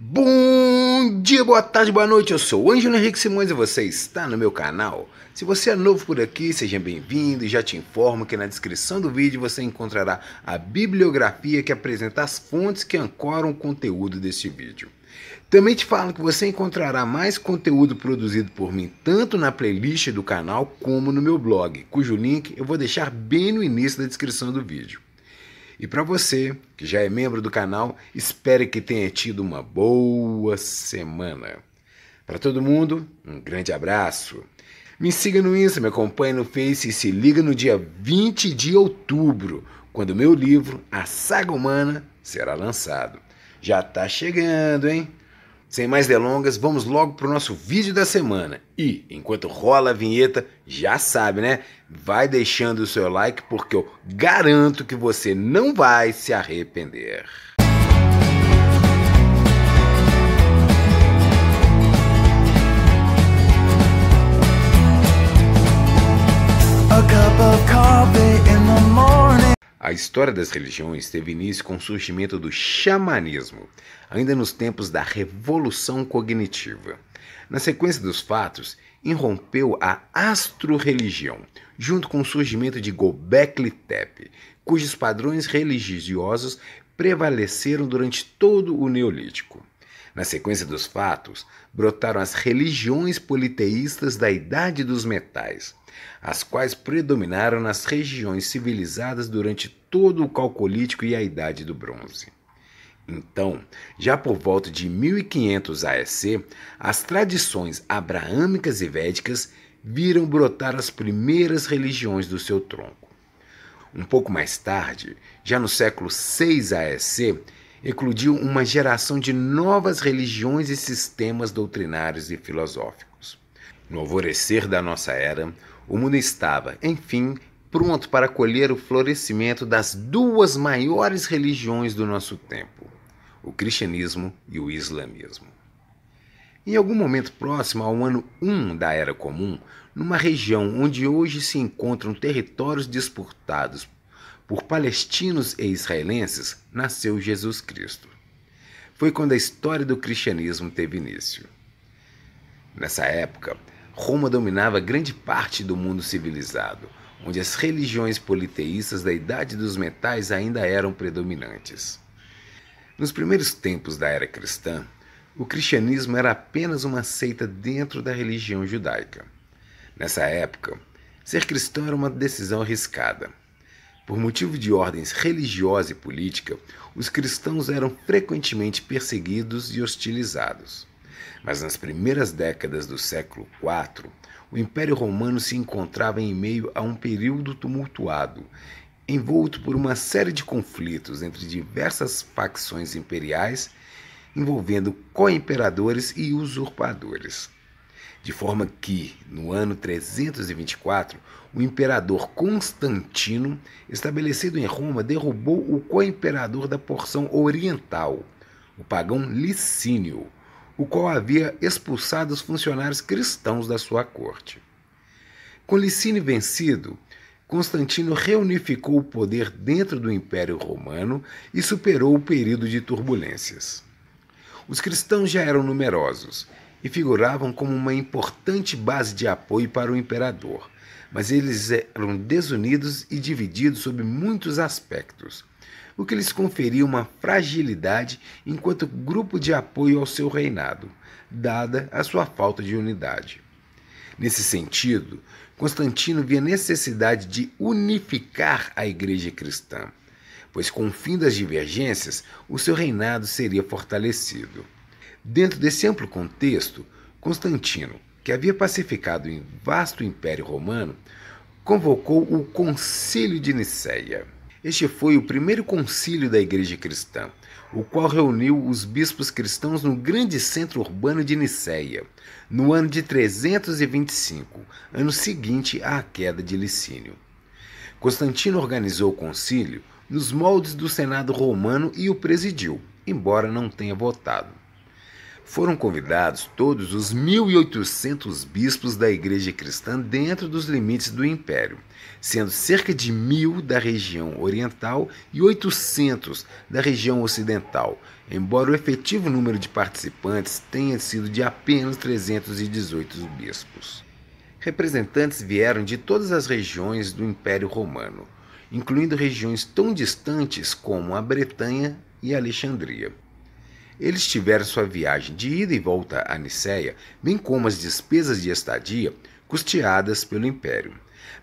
Bom dia, boa tarde, boa noite. Eu sou o Ângelo Henrique Simões e você está no meu canal. Se você é novo por aqui, seja bem-vindo e já te informo que na descrição do vídeo você encontrará a bibliografia que apresenta as fontes que ancoram o conteúdo deste vídeo. Também te falo que você encontrará mais conteúdo produzido por mim tanto na playlist do canal como no meu blog, cujo link eu vou deixar bem no início da descrição do vídeo. E para você que já é membro do canal, espero que tenha tido uma boa semana. Para todo mundo, um grande abraço. Me siga no Insta, me acompanhe no Face e se liga no dia 20 de outubro, quando meu livro, A Saga Humana, será lançado. Já tá chegando, hein? Sem mais delongas, vamos logo para o nosso vídeo da semana. E, enquanto rola a vinheta, já sabe, né? Vai deixando o seu like porque eu garanto que você não vai se arrepender. A cup of coffee. A história das religiões teve início com o surgimento do xamanismo, ainda nos tempos da Revolução Cognitiva. Na sequência dos fatos, irrompeu a astro-religião, junto com o surgimento de Gobekli Tepe, cujos padrões religiosos prevaleceram durante todo o Neolítico. Na sequência dos fatos, brotaram as religiões politeístas da Idade dos Metais, as quais predominaram nas regiões civilizadas durante todo o Calcolítico e a Idade do Bronze. Então, já por volta de 1500 AEC, as tradições abraâmicas e védicas viram brotar as primeiras religiões do seu tronco. Um pouco mais tarde, já no século 6 AEC, eclodiu uma geração de novas religiões e sistemas doutrinários e filosóficos. No alvorecer da nossa era, o mundo estava, enfim, pronto para colher o florescimento das duas maiores religiões do nosso tempo, o cristianismo e o islamismo. Em algum momento próximo ao ano 1 da Era Comum, numa região onde hoje se encontram territórios disputados por palestinos e israelenses, nasceu Jesus Cristo. Foi quando a história do cristianismo teve início. Nessa época, Roma dominava grande parte do mundo civilizado, onde as religiões politeístas da Idade dos Metais ainda eram predominantes. Nos primeiros tempos da era cristã, o cristianismo era apenas uma seita dentro da religião judaica. Nessa época, ser cristão era uma decisão arriscada. Por motivo de ordens religiosa e política, os cristãos eram frequentemente perseguidos e hostilizados. Mas nas primeiras décadas do século IV, o Império Romano se encontrava em meio a um período tumultuado, envolto por uma série de conflitos entre diversas facções imperiais, envolvendo co-imperadores e usurpadores. De forma que, no ano 324, o imperador Constantino, estabelecido em Roma, derrubou o co-imperador da porção oriental, o pagão Licínio, o qual havia expulsado os funcionários cristãos da sua corte. Com Licínio vencido, Constantino reunificou o poder dentro do Império Romano e superou o período de turbulências. Os cristãos já eram numerosos e figuravam como uma importante base de apoio para o imperador, mas eles eram desunidos e divididos sob muitos aspectos o que lhes conferia uma fragilidade enquanto grupo de apoio ao seu reinado, dada a sua falta de unidade. Nesse sentido, Constantino via necessidade de unificar a Igreja cristã, pois com o fim das divergências, o seu reinado seria fortalecido. Dentro desse amplo contexto, Constantino, que havia pacificado o vasto Império Romano, convocou o Concílio de Nicéia este foi o primeiro concílio da Igreja Cristã, o qual reuniu os bispos cristãos no grande centro urbano de Nicéia, no ano de 325, ano seguinte à queda de Licínio. Constantino organizou o concílio nos moldes do Senado romano e o presidiu, embora não tenha votado foram convidados todos os 1.800 bispos da Igreja Cristã dentro dos limites do Império, sendo cerca de mil da região oriental e 800 da região ocidental, embora o efetivo número de participantes tenha sido de apenas 318 bispos. Representantes vieram de todas as regiões do Império Romano, incluindo regiões tão distantes como a Bretanha e Alexandria. Eles tiveram sua viagem de ida e volta a Niceia, bem como as despesas de estadia, custeadas pelo império.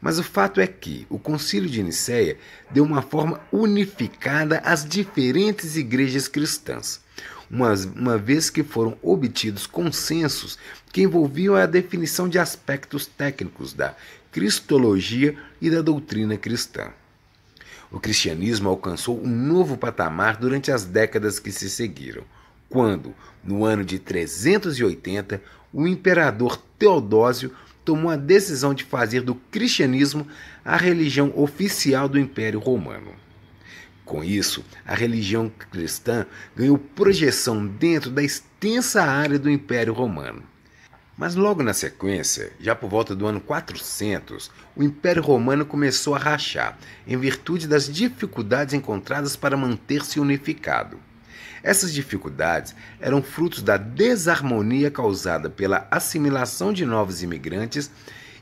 Mas o fato é que o Concílio de Niceia deu uma forma unificada às diferentes igrejas cristãs, uma, uma vez que foram obtidos consensos que envolviam a definição de aspectos técnicos da cristologia e da doutrina cristã. O cristianismo alcançou um novo patamar durante as décadas que se seguiram quando, no ano de 380, o imperador Teodósio tomou a decisão de fazer do cristianismo a religião oficial do Império Romano. Com isso, a religião cristã ganhou projeção dentro da extensa área do Império Romano. Mas logo na sequência, já por volta do ano 400, o Império Romano começou a rachar, em virtude das dificuldades encontradas para manter-se unificado. Essas dificuldades eram frutos da desarmonia causada pela assimilação de novos imigrantes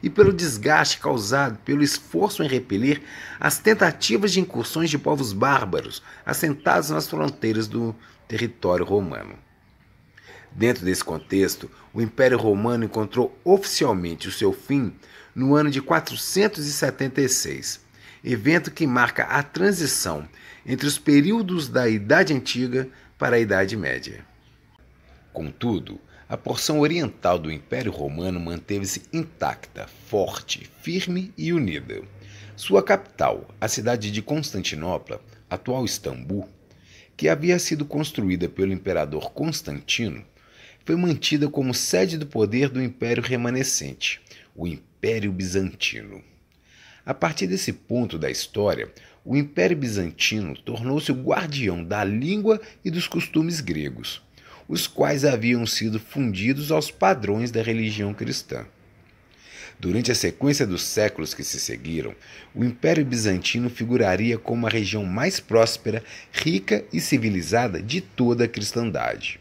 e pelo desgaste causado pelo esforço em repelir as tentativas de incursões de povos bárbaros assentados nas fronteiras do território romano. Dentro desse contexto, o Império Romano encontrou oficialmente o seu fim no ano de 476, evento que marca a transição entre os períodos da Idade Antiga para a Idade Média. Contudo, a porção oriental do Império Romano manteve-se intacta, forte, firme e unida. Sua capital, a cidade de Constantinopla, atual Istambul, que havia sido construída pelo imperador Constantino, foi mantida como sede do poder do império remanescente, o Império Bizantino. A partir desse ponto da história, o Império Bizantino tornou-se o guardião da língua e dos costumes gregos, os quais haviam sido fundidos aos padrões da religião cristã. Durante a sequência dos séculos que se seguiram, o Império Bizantino figuraria como a região mais próspera, rica e civilizada de toda a cristandade.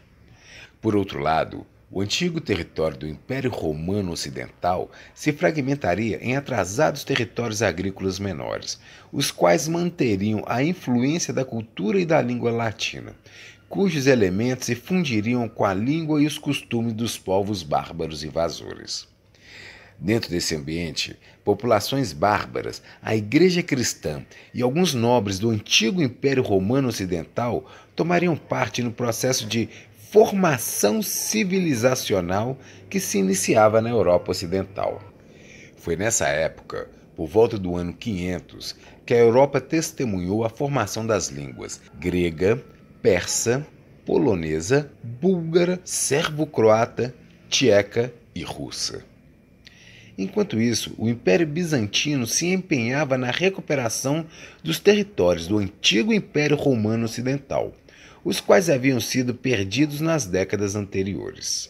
Por outro lado, o antigo território do Império Romano Ocidental se fragmentaria em atrasados territórios agrícolas menores, os quais manteriam a influência da cultura e da língua latina, cujos elementos se fundiriam com a língua e os costumes dos povos bárbaros invasores. Dentro desse ambiente, populações bárbaras, a Igreja Cristã e alguns nobres do antigo Império Romano Ocidental tomariam parte no processo de formação civilizacional que se iniciava na Europa Ocidental. Foi nessa época, por volta do ano 500, que a Europa testemunhou a formação das línguas grega, persa, polonesa, búlgara, servo-croata, tcheca e russa. Enquanto isso, o Império Bizantino se empenhava na recuperação dos territórios do antigo Império Romano Ocidental os quais haviam sido perdidos nas décadas anteriores.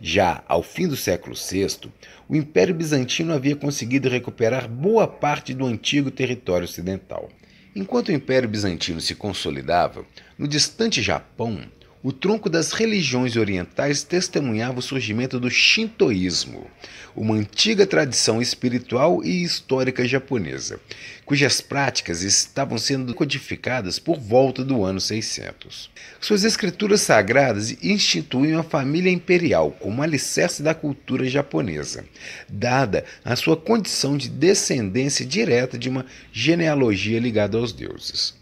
Já ao fim do século VI, o Império Bizantino havia conseguido recuperar boa parte do antigo território ocidental. Enquanto o Império Bizantino se consolidava, no distante Japão, o tronco das religiões orientais testemunhava o surgimento do Shintoísmo, uma antiga tradição espiritual e histórica japonesa, cujas práticas estavam sendo codificadas por volta do ano 600. Suas escrituras sagradas instituem a família imperial como alicerce da cultura japonesa, dada a sua condição de descendência direta de uma genealogia ligada aos deuses.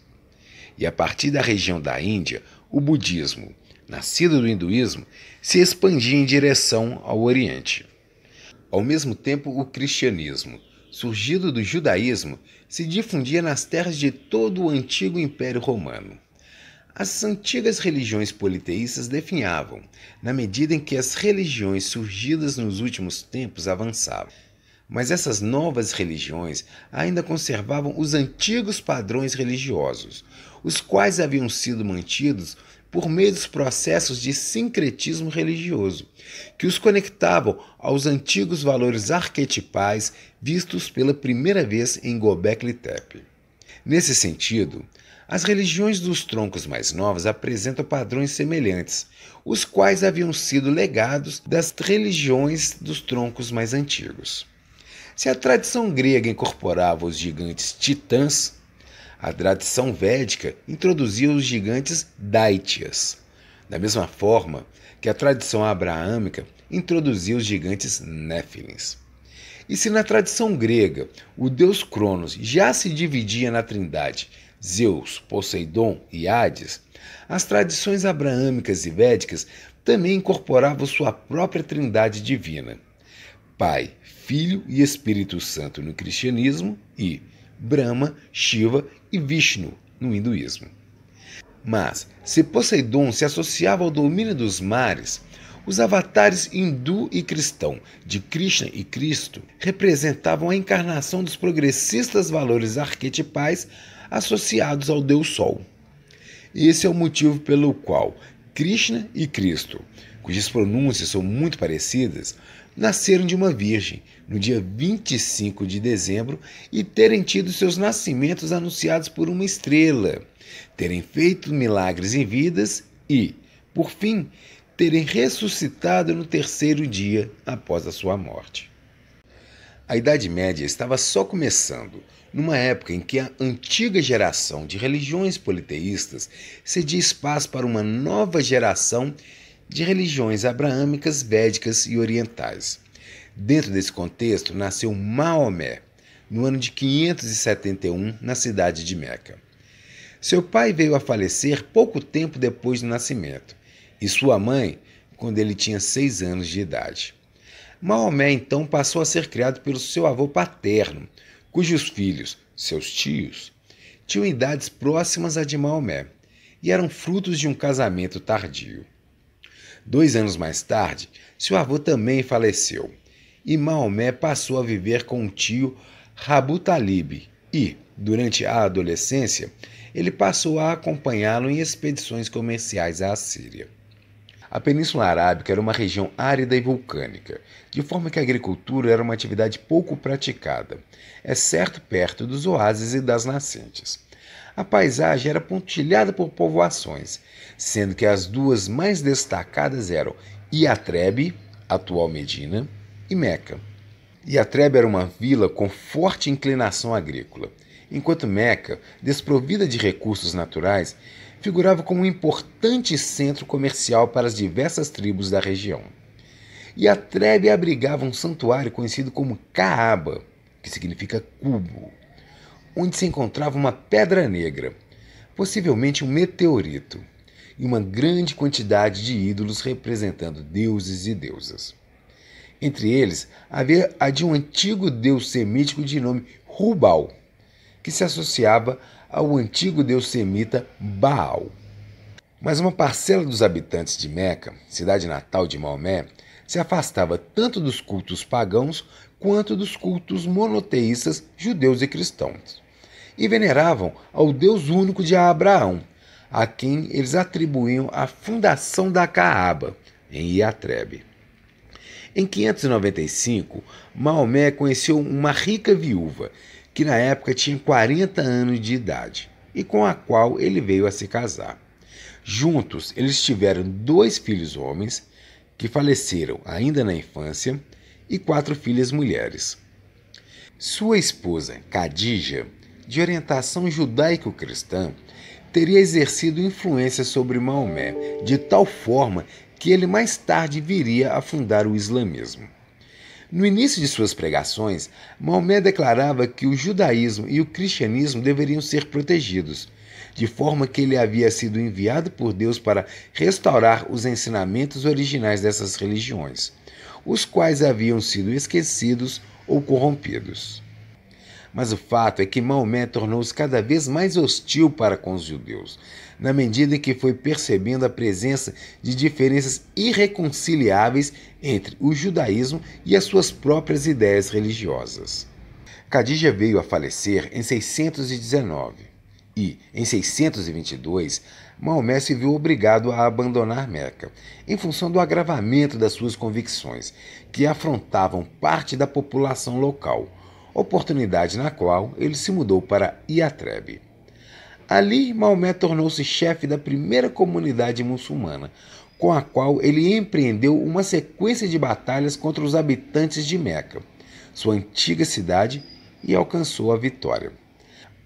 E a partir da região da Índia, o budismo, nascido do hinduísmo, se expandia em direção ao Oriente. Ao mesmo tempo, o cristianismo, surgido do judaísmo, se difundia nas terras de todo o antigo Império Romano. As antigas religiões politeístas definhavam, na medida em que as religiões surgidas nos últimos tempos avançavam. Mas essas novas religiões ainda conservavam os antigos padrões religiosos, os quais haviam sido mantidos por meio dos processos de sincretismo religioso, que os conectavam aos antigos valores arquetipais vistos pela primeira vez em Gobekli Tepe. Nesse sentido, as religiões dos troncos mais novos apresentam padrões semelhantes, os quais haviam sido legados das religiões dos troncos mais antigos. Se a tradição grega incorporava os gigantes titãs, a tradição védica introduzia os gigantes daitias, da mesma forma que a tradição abraâmica introduzia os gigantes néfilins. E se na tradição grega o deus Cronos já se dividia na trindade Zeus, Poseidon e Hades, as tradições abraâmicas e védicas também incorporavam sua própria trindade divina: Pai, Filho e Espírito Santo no cristianismo e Brahma, Shiva e Vishnu no hinduísmo. Mas, se Poseidon se associava ao domínio dos mares, os avatares hindu e cristão de Krishna e Cristo representavam a encarnação dos progressistas valores arquetipais associados ao Deus Sol. Esse é o motivo pelo qual Krishna e Cristo, cujas pronúncias são muito parecidas, nasceram de uma virgem, no dia 25 de dezembro, e terem tido seus nascimentos anunciados por uma estrela, terem feito milagres em vidas e, por fim, terem ressuscitado no terceiro dia após a sua morte. A Idade Média estava só começando, numa época em que a antiga geração de religiões politeístas cedia espaço para uma nova geração de religiões abraâmicas, védicas e orientais. Dentro desse contexto, nasceu Maomé, no ano de 571, na cidade de Meca. Seu pai veio a falecer pouco tempo depois do nascimento, e sua mãe, quando ele tinha seis anos de idade. Maomé então passou a ser criado pelo seu avô paterno, cujos filhos, seus tios, tinham idades próximas à de Maomé e eram frutos de um casamento tardio. Dois anos mais tarde, seu avô também faleceu e Maomé passou a viver com o tio Rabu Talib e, durante a adolescência, ele passou a acompanhá-lo em expedições comerciais à Síria. A Península Arábica era uma região árida e vulcânica, de forma que a agricultura era uma atividade pouco praticada, exceto perto dos oásis e das nascentes a paisagem era pontilhada por povoações, sendo que as duas mais destacadas eram Iatrebe, atual Medina, e Meca. Iatrebe era uma vila com forte inclinação agrícola, enquanto Meca, desprovida de recursos naturais, figurava como um importante centro comercial para as diversas tribos da região. Iatrebe abrigava um santuário conhecido como Caaba, que significa cubo, onde se encontrava uma pedra negra, possivelmente um meteorito, e uma grande quantidade de ídolos representando deuses e deusas. Entre eles havia a de um antigo deus semítico de nome Rubal, que se associava ao antigo deus semita Baal. Mas uma parcela dos habitantes de Meca, cidade natal de Maomé, se afastava tanto dos cultos pagãos quanto dos cultos monoteístas judeus e cristãos. E veneravam ao Deus único de Abraão, a quem eles atribuíam a fundação da Caaba, em Iatrebe. Em 595, Maomé conheceu uma rica viúva, que na época tinha 40 anos de idade, e com a qual ele veio a se casar. Juntos, eles tiveram dois filhos homens que faleceram ainda na infância, e quatro filhas mulheres. Sua esposa, Khadija, de orientação judaico-cristã, teria exercido influência sobre Maomé de tal forma que ele mais tarde viria a fundar o islamismo. No início de suas pregações, Maomé declarava que o judaísmo e o cristianismo deveriam ser protegidos de forma que ele havia sido enviado por Deus para restaurar os ensinamentos originais dessas religiões, os quais haviam sido esquecidos ou corrompidos. Mas o fato é que Maomé tornou-se cada vez mais hostil para com os judeus, na medida em que foi percebendo a presença de diferenças irreconciliáveis entre o judaísmo e as suas próprias ideias religiosas. Khadija veio a falecer em 619. E, em 622, Maomé se viu obrigado a abandonar Meca, em função do agravamento das suas convicções, que afrontavam parte da população local, oportunidade na qual ele se mudou para Iatreb. Ali, Maomé tornou-se chefe da primeira comunidade muçulmana, com a qual ele empreendeu uma sequência de batalhas contra os habitantes de Meca, sua antiga cidade, e alcançou a vitória.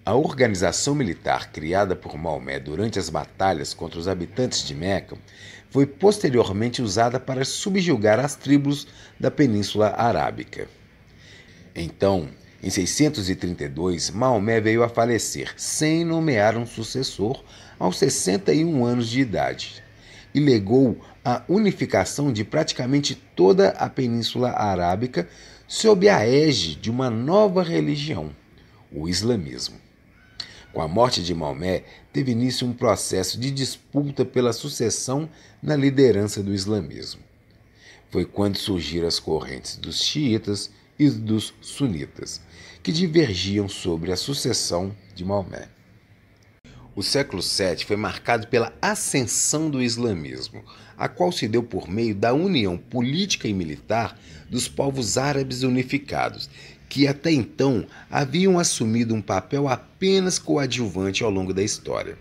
A organização militar criada por Maomé durante as batalhas contra os habitantes de Meca foi posteriormente usada para subjugar as tribos da Península Arábica. Então, em 632, Maomé veio a falecer sem nomear um sucessor aos 61 anos de idade e legou a unificação de praticamente toda a Península Arábica sob a ege de uma nova religião, o islamismo. Com a morte de Maomé, teve início um processo de disputa pela sucessão na liderança do islamismo. Foi quando surgiram as correntes dos xiitas e dos sunitas, que divergiam sobre a sucessão de Maomé. O século VII foi marcado pela ascensão do islamismo, a qual se deu por meio da união política e militar dos povos árabes unificados, que até então haviam assumido um papel apenas coadjuvante ao longo da história.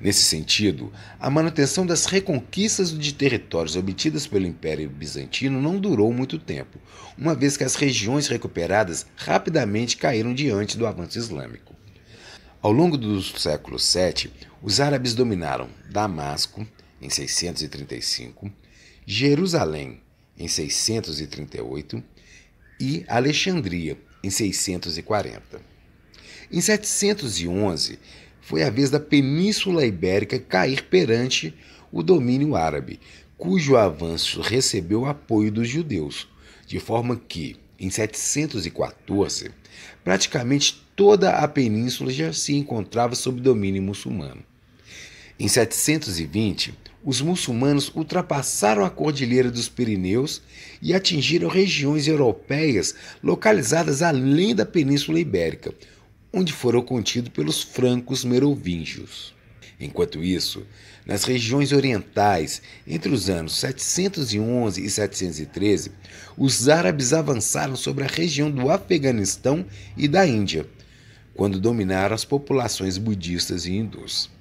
Nesse sentido, a manutenção das reconquistas de territórios obtidas pelo Império Bizantino não durou muito tempo, uma vez que as regiões recuperadas rapidamente caíram diante do avanço islâmico. Ao longo do século VII, os árabes dominaram Damasco, em 635, Jerusalém, em 638, e Alexandria, em 640. Em 711, foi a vez da Península Ibérica cair perante o domínio árabe, cujo avanço recebeu apoio dos judeus, de forma que, em 714, praticamente toda a península já se encontrava sob domínio muçulmano. Em 720, os muçulmanos ultrapassaram a cordilheira dos Pirineus e atingiram regiões europeias localizadas além da Península Ibérica, onde foram contidos pelos francos merovingios. Enquanto isso, nas regiões orientais, entre os anos 711 e 713, os árabes avançaram sobre a região do Afeganistão e da Índia, quando dominaram as populações budistas e hindus.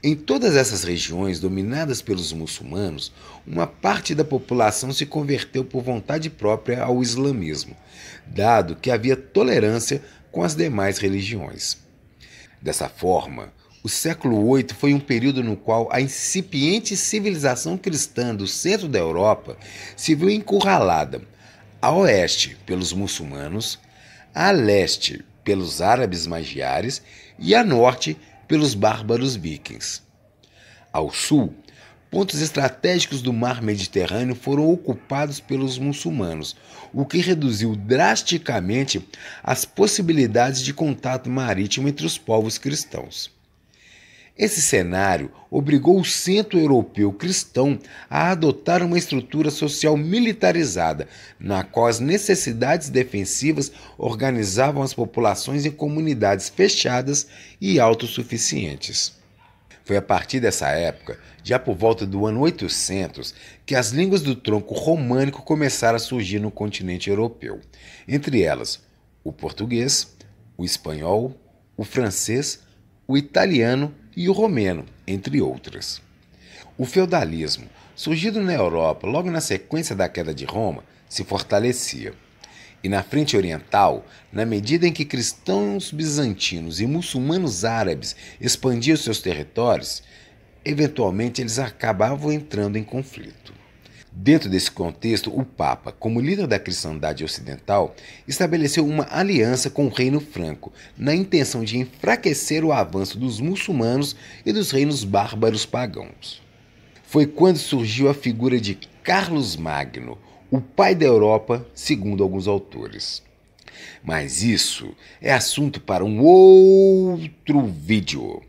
Em todas essas regiões dominadas pelos muçulmanos, uma parte da população se converteu por vontade própria ao islamismo, dado que havia tolerância com as demais religiões. Dessa forma, o século VIII foi um período no qual a incipiente civilização cristã do centro da Europa se viu encurralada, a oeste pelos muçulmanos, a leste pelos árabes magiares e a norte pelos bárbaros vikings. Ao sul, pontos estratégicos do mar Mediterrâneo foram ocupados pelos muçulmanos, o que reduziu drasticamente as possibilidades de contato marítimo entre os povos cristãos. Esse cenário obrigou o centro europeu cristão a adotar uma estrutura social militarizada, na qual as necessidades defensivas organizavam as populações em comunidades fechadas e autossuficientes. Foi a partir dessa época, já por volta do ano 800, que as línguas do tronco românico começaram a surgir no continente europeu. Entre elas, o português, o espanhol, o francês, o italiano e o romeno, entre outras. O feudalismo, surgido na Europa logo na sequência da queda de Roma, se fortalecia. E na frente oriental, na medida em que cristãos bizantinos e muçulmanos árabes expandiam seus territórios, eventualmente eles acabavam entrando em conflito. Dentro desse contexto, o Papa, como líder da cristandade ocidental, estabeleceu uma aliança com o Reino Franco, na intenção de enfraquecer o avanço dos muçulmanos e dos reinos bárbaros pagãos. Foi quando surgiu a figura de Carlos Magno, o pai da Europa, segundo alguns autores. Mas isso é assunto para um outro vídeo.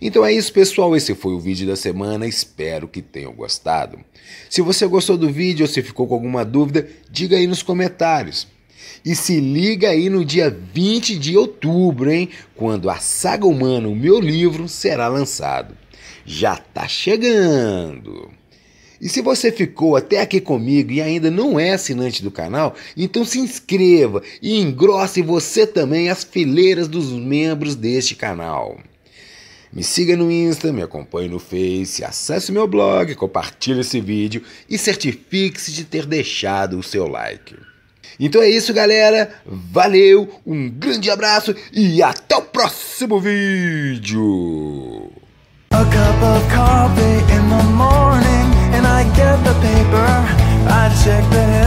Então é isso, pessoal. Esse foi o vídeo da semana. Espero que tenham gostado. Se você gostou do vídeo ou se ficou com alguma dúvida, diga aí nos comentários. E se liga aí no dia 20 de outubro, hein? Quando a Saga Humana, o meu livro, será lançado. Já tá chegando! E se você ficou até aqui comigo e ainda não é assinante do canal, então se inscreva e engrosse você também as fileiras dos membros deste canal. Me siga no Insta, me acompanhe no Face, acesse meu blog, compartilhe esse vídeo e certifique-se de ter deixado o seu like. Então é isso, galera. Valeu, um grande abraço e até o próximo vídeo. get the paper I check the